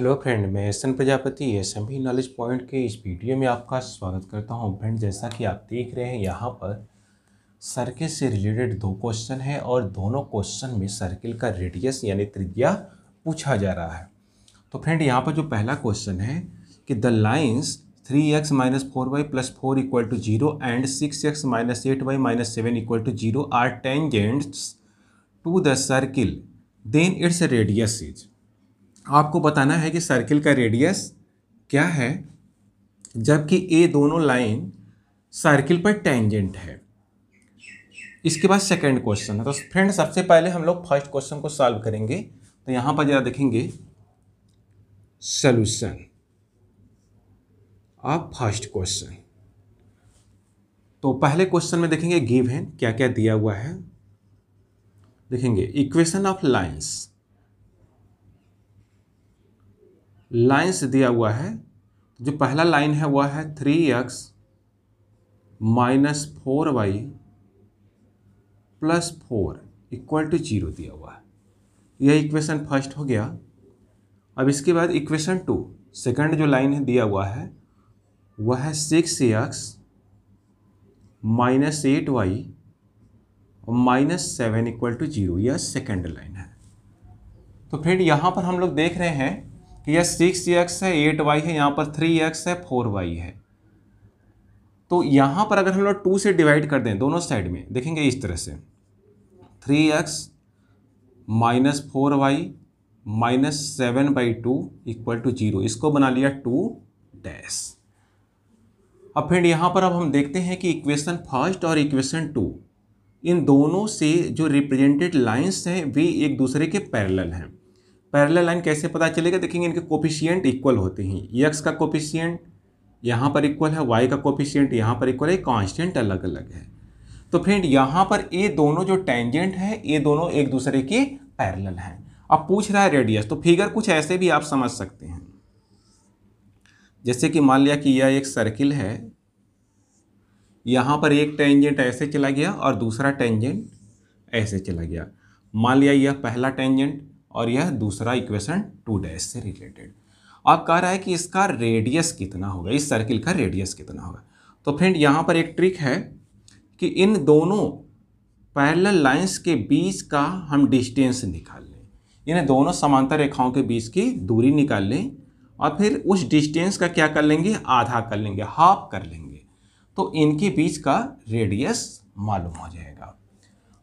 hello friend मैं S N Prajapati S M भी knowledge point के इस वीडियो में आपका स्वागत करता हूं फ्रेंड जैसा कि आप देख रहे हैं यहां पर सर्किल से रिलेटेड दो क्वेश्चन है और दोनों क्वेश्चन में सर्किल का रेडियस यानी त्रिज्या पूछा जा रहा है तो फ्रेंड यहां पर जो पहला क्वेश्चन है कि the lines three x minus four y plus four equal to zero and six x minus eight y minus seven equal to zero are tangents to the circle then its radius is आपको बताना है कि circle का radius क्या है जबकि ये दोनों लाइन सर्किल पर टेंजेंट है इसके बाद सेकंड क्वेश्चन है तो फ्रेंड सबसे पहले हम लोग फर्स्ट क्वेश्चन को सॉल्व करेंगे तो यहाँ पर ज़रा देखेंगे सल्यूशन आप फर्स्ट क्वेश्चन तो पहले क्वेश्चन में देखेंगे गिव है क्या क्या दिया हुआ है देखेंगे इक्वेशन ऑफ लाइन्स लाइन्स दिया हुआ है जो पहला लाइन है वह है three x minus four y plus four equal to zero दिया हुआ है यह इक्वेशन फर्स्ट हो गया अब इसके बाद इक्वेशन टू सेकंड जो लाइन है दिया हुआ है वह है six x minus eight y और minus seven equal to zero यह सेकेंड लाइन है तो फ्रेंड यहाँ पर हम लोग देख रहे हैं कि यह सिक्स एक्स है एट वाई है यहाँ पर थ्री एक्स है फोर वाई है तो यहाँ पर अगर हम लोग टू से डिवाइड कर दें दोनों साइड में देखेंगे इस तरह से three x minus four y minus seven by two equal to zero इसको बना लिया टू डैश अब फ्रेंड यहाँ पर अब हम देखते हैं कि इक्वेशन फर्स्ट और इक्वेशन टू इन दोनों से जो रिप्रेजेंटेड लाइंस हैं वे एक दूसरे के पैरेलल हैं पैरेलल लाइन कैसे पता चलेगा देखेंगे इनके कोफिशियंट इक्वल होते हैं यक्स का कोफिशियंट यहाँ पर इक्वल है वाई का कोफिशियंट यहाँ पर इक्वल है कांस्टेंट अलग अलग है तो फ्रेंड यहाँ पर ये दोनों जो टेंजेंट है ये दोनों एक दूसरे के पैरेलल हैं अब पूछ रहा है रेडियस तो फिगर कुछ ऐसे भी आप समझ सकते हैं जैसे कि मान लिया कि यह एक सर्किल है यहाँ पर एक टेंजेंट ऐसे चला गया और दूसरा टेंजेंट ऐसे चला गया मान लिया यह पहला टेंजेंट और यह दूसरा इक्वेशन टू डैश से रिलेटेड अब कह रहा है कि इसका रेडियस कितना होगा इस सर्किल का रेडियस कितना होगा तो फ्रेंड यहाँ पर एक ट्रिक है कि इन दोनों पैरल लाइंस के बीच का हम डिस्टेंस निकाल लें यानी दोनों समांतर रेखाओं के बीच की दूरी निकाल लें और फिर उस डिस्टेंस का क्या कर लेंगे आधा कर लेंगे हाफ कर लेंगे तो इनके बीच का रेडियस मालूम हो जाएगा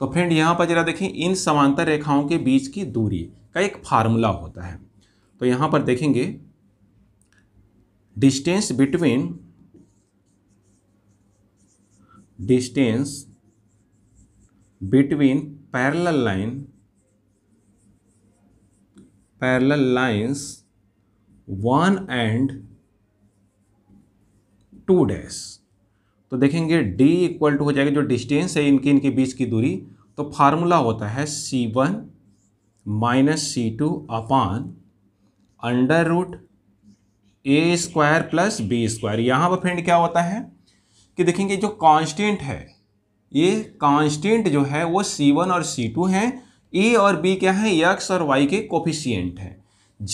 तो फ्रेंड यहाँ पर जरा देखें इन समांतर रेखाओं के बीच की दूरी का एक फार्मूला होता है तो यहाँ पर देखेंगे distance between distance between parallel line parallel lines one and two dash तो देखेंगे d इक्वल टू हो जाएगा जो डिस्टेंस है इनके इनके बीच की दूरी तो फार्मूला होता है c one minus c two upon under root a square plus b square यहाँ पर फ्रेंड क्या होता है कि देखेंगे जो कांस्टेंट है ये कांस्टेंट जो है वो सी वन और सी टू हैं ए और बी क्या है यक्स और वाई के कोफिशियंट हैं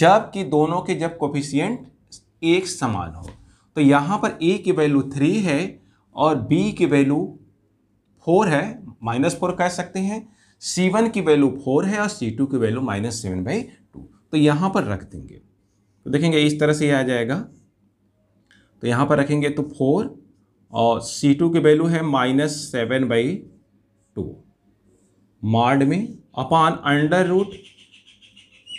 जबकि दोनों के जब कोफिशियंट एक समान हो तो यहाँ पर ए की वैल्यू थ्री है और b की वैल्यू फोर है माइनस फोर कह सकते हैं c1 की वैल्यू फोर है और सी टू की value minus seven by two तो यहाँ पर रख देंगे तो देखेंगे इस तरह से ये आ जाएगा तो यहाँ पर रखेंगे तो फोर और सी टू की वैल्यू है minus seven by two mod में upon under root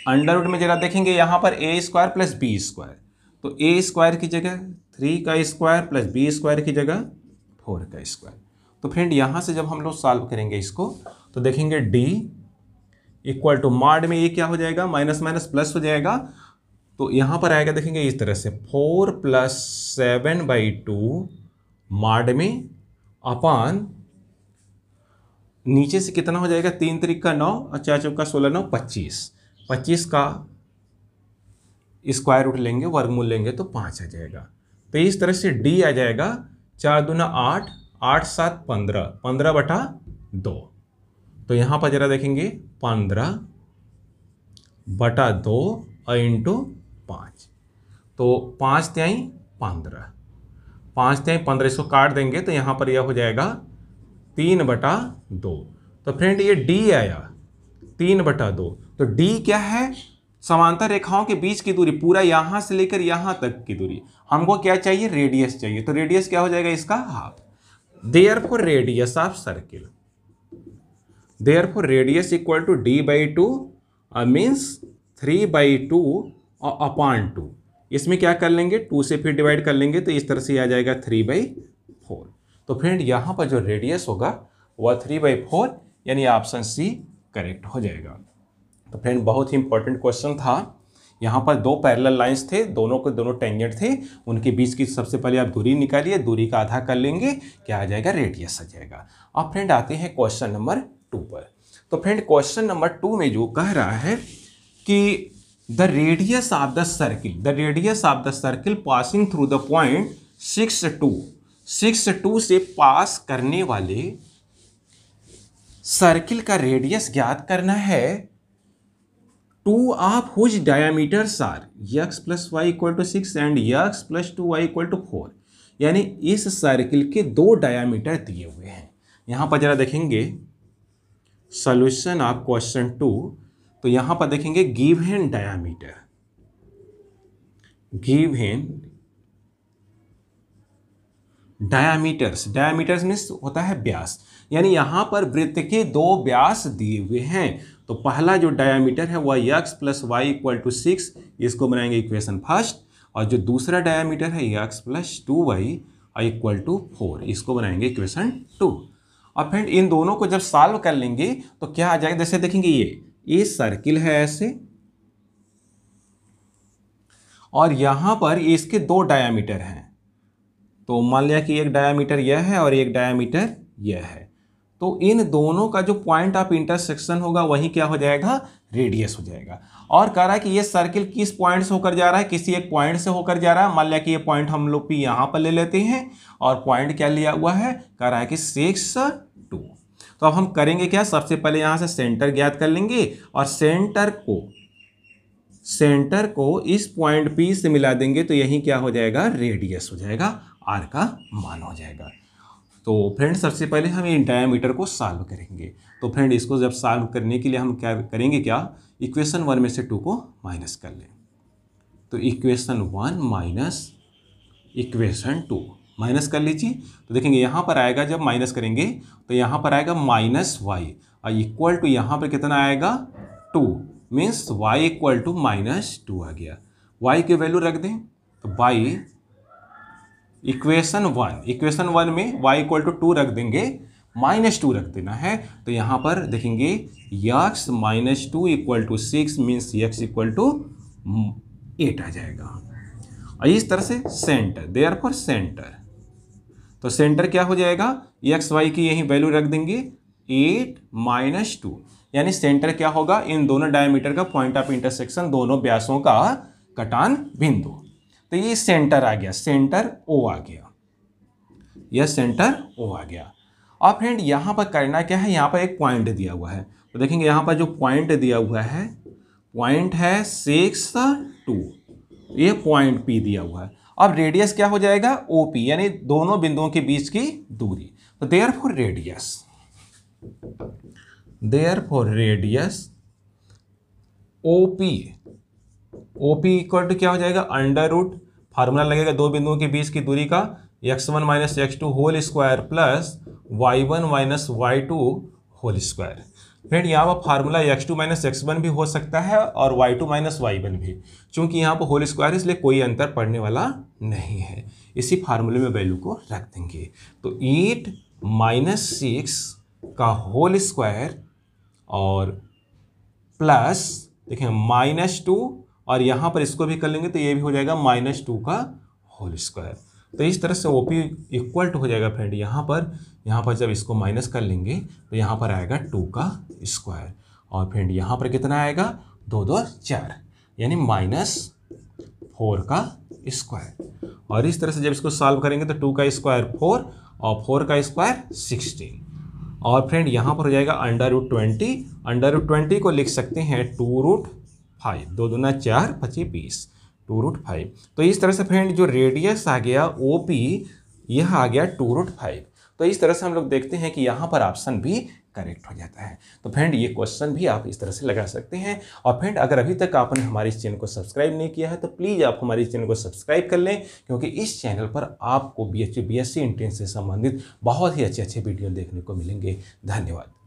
under root में जरा देखेंगे यहाँ पर a square plus b square तो ए स्क्वायर की जगह थ्री का स्क्वायर प्लस बी स्क्वायर की जगह फोर का स्क्वायर तो फ्रेंड यहाँ से जब हम लोग सॉल्व करेंगे इसको तो देखेंगे डी इक्वल टू मार्ड में ये क्या हो जाएगा माइनस माइनस प्लस हो जाएगा तो यहाँ पर आएगा देखेंगे इस तरह से four plus seven by two mod में अपान नीचे से कितना हो जाएगा तीन तरीक का नौ और चार चौका सोलह नौ पच्चीस पच्चीस का स्क्वायर रूट लेंगे वर्गमूल लेंगे तो पाँच आ जाएगा तो इस तरह से डी आ जाएगा चार दूना आठ आठ सात पंद्रह पंद्रह बटा दो तो यहाँ पर जरा देखेंगे पंद्रह बटा दो इंटू पाँच तो पाँच त्याई पंद्रह पाँच त्याई पंद्रह इसको काट देंगे तो यहाँ पर यह हो जाएगा तीन बटा दो तो फ्रेंड ये डी आया तीन बटा दो तो डी क्या है समांतर रेखाओं के बीच की दूरी पूरा यहां से लेकर यहां तक की दूरी हमको क्या चाहिए रेडियस चाहिए तो रेडियस क्या हो जाएगा इसका half therefore radius of circle therefore radius equal to d by two means three by two और अपॉन टू इसमें क्या कर लेंगे टू से फिर डिवाइड कर लेंगे तो इस तरह से आ जाएगा थ्री बाई फोर तो फ्रेंड यहाँ पर जो रेडियस होगा वह थ्री बाई फोर यानी ऑप्शन सी करेक्ट हो जाएगा तो फ्रेंड बहुत ही इंपॉर्टेंट क्वेश्चन था यहाँ पर दो पैरेलल लाइंस थे दोनों के दोनों टेंजेंट थे उनके बीच की सबसे पहले आप दूरी निकालिए दूरी का आधा कर लेंगे क्या आ जाएगा रेडियस आ जाएगा अब फ्रेंड आते हैं क्वेश्चन नंबर टू पर तो फ्रेंड क्वेश्चन नंबर टू में जो कह रहा है कि the radius of the circle the radius of the circle passing through the point six two six two से पास करने वाले सर्किल का रेडियस ज्ञात करना है two of whose diameters are x plus y equal to six and x plus two y equal to four यानी इस circle के दो डायामीटर दिए हुए हैं यहाँ पर जरा देखेंगे सॉल्यूशन ऑफ क्वेश्चन टू तो यहाँ पर देखेंगे given diameter given diameters diameters means होता है व्यास यानी यहाँ पर वृत्त के दो व्यास दिए हुए हैं तो पहला जो डायामीटर है वह x plus y equal to six इसको बनाएंगे इक्वेशन फर्स्ट और जो दूसरा डायामीटर है x plus two y equal to four इसको बनाएंगे इक्वेशन टू और फ्रेंड इन दोनों को जब सॉल्व कर लेंगे तो क्या आ जाएगा जैसे देखेंगे ये ये सर्किल है ऐसे और यहां पर इसके दो डायामीटर हैं तो मान लिया कि एक डायामीटर यह है और एक डायामीटर यह है तो इन दोनों का जो पॉइंट ऑफ इंटरसेक्शन होगा वही क्या हो जाएगा रेडियस हो जाएगा और कह रहा है कि ये सर्किल किस पॉइंट से होकर जा रहा है किसी एक पॉइंट से होकर जा रहा है मान लिया कि ये पॉइंट हम लोग भी यहाँ पर ले लेते हैं और पॉइंट क्या लिया हुआ है कह रहा है कि सिक्स टू तो अब हम करेंगे क्या सबसे पहले यहाँ से सेंटर ज्ञात कर लेंगे और सेंटर को सेंटर को इस पॉइंट पी से मिला देंगे तो यही क्या हो जाएगा रेडियस हो जाएगा आर का मान हो जाएगा तो फ्रेंड सबसे पहले हम ये डायामीटर को सॉल्व करेंगे तो फ्रेंड इसको जब सॉल्व करने के लिए हम क्या करेंगे क्या इक्वेशन वन में से टू को माइनस कर लें तो equation one minus equation two minus कर लीजिए तो देखेंगे यहाँ पर आएगा जब माइनस करेंगे तो यहाँ पर आएगा माइनस वाई और इक्वल टू यहाँ पर कितना आएगा two means y equal to minus two आ गया वाई की वैल्यू रख दें तो by equation one equation one में y इक्वल टू टू रख देंगे माइनस टू रख देना है तो यहाँ पर देखेंगे x minus two equal to six means x equal to eight आ जाएगा और इस तरह से सेंटर देयर फॉर सेंटर तो सेंटर क्या हो जाएगा यक्स वाई की यही वैल्यू रख देंगे एट माइनस टू यानी सेंटर क्या होगा इन दोनों डायमीटर का पॉइंट ऑफ इंटरसेक्शन दोनों ब्यासों का कटान बिंदु तो ये सेंटर आ गया सेंटर ओ आ गया यह सेंटर ओ आ गया और फ्रेंड यहाँ पर करना क्या है यहाँ पर एक पॉइंट दिया हुआ है तो देखेंगे यहाँ पर जो पॉइंट दिया हुआ है पॉइंट है सिक्स टू ये पॉइंट पी दिया हुआ है अब रेडियस क्या हो जाएगा ओ पी यानी दोनों बिंदुओं के बीच की दूरी तो therefore radius therefore radius o p o p equal to क्या हो जाएगा अंडर रूट फार्मूला लगेगा दो बिंदुओं के बीच की दूरी का x one minus x two whole square plus y one minus y two whole square friend यहाँ पर formula x two minus x one भी हो सकता है और y two minus y one भी चूंकि यहाँ पर होल स्क्वायर इसलिए कोई अंतर पड़ने वाला नहीं है इसी फार्मूले में वैल्यू को रख देंगे तो एट माइनस सिक्स का होल स्क्वायर और प्लस देखें माइनस टू और यहाँ पर इसको भी कर लेंगे तो ये भी हो जाएगा माइनस टू का होल स्क्वायर तो इस तरह से ओ पी इक्वल टू हो जाएगा फ्रेंड यहाँ पर यहाँ पर जब इसको माइनस कर लेंगे तो यहाँ पर आएगा टू का स्क्वायर और फ्रेंड यहाँ पर कितना आएगा दो दो चार यानी माइनस फोर का स्क्वायर और इस तरह से जब इसको सॉल्व करेंगे तो टू का स्क्वायर फोर और फोर का स्क्वायर सिक्सटीन और फ्रेंड यहाँ पर हो जाएगा under root twenty under root twenty को लिख सकते हैं टू रूट फाइव दो दूना चार पच्चीस बीस टू रूट फाइव तो इस तरह से फ्रेंड जो रेडियस आ गया ओ पी यह आ गया टू रूट फाइव तो इस तरह से हम लोग देखते हैं कि यहाँ पर ऑप्शन भी करेक्ट हो जाता है तो फ्रेंड ये क्वेश्चन भी आप इस तरह से लगा सकते हैं और फ्रेंड अगर अभी तक आपने हमारे इस चैनल को सब्सक्राइब नहीं किया है तो प्लीज़ आप हमारे इस चैनल को सब्सक्राइब कर लें क्योंकि इस चैनल पर आपको B H B S C entrance से संबंधित बहुत ही अच्छे अच्छे वीडियो देखने को मिलेंगे धन्यवाद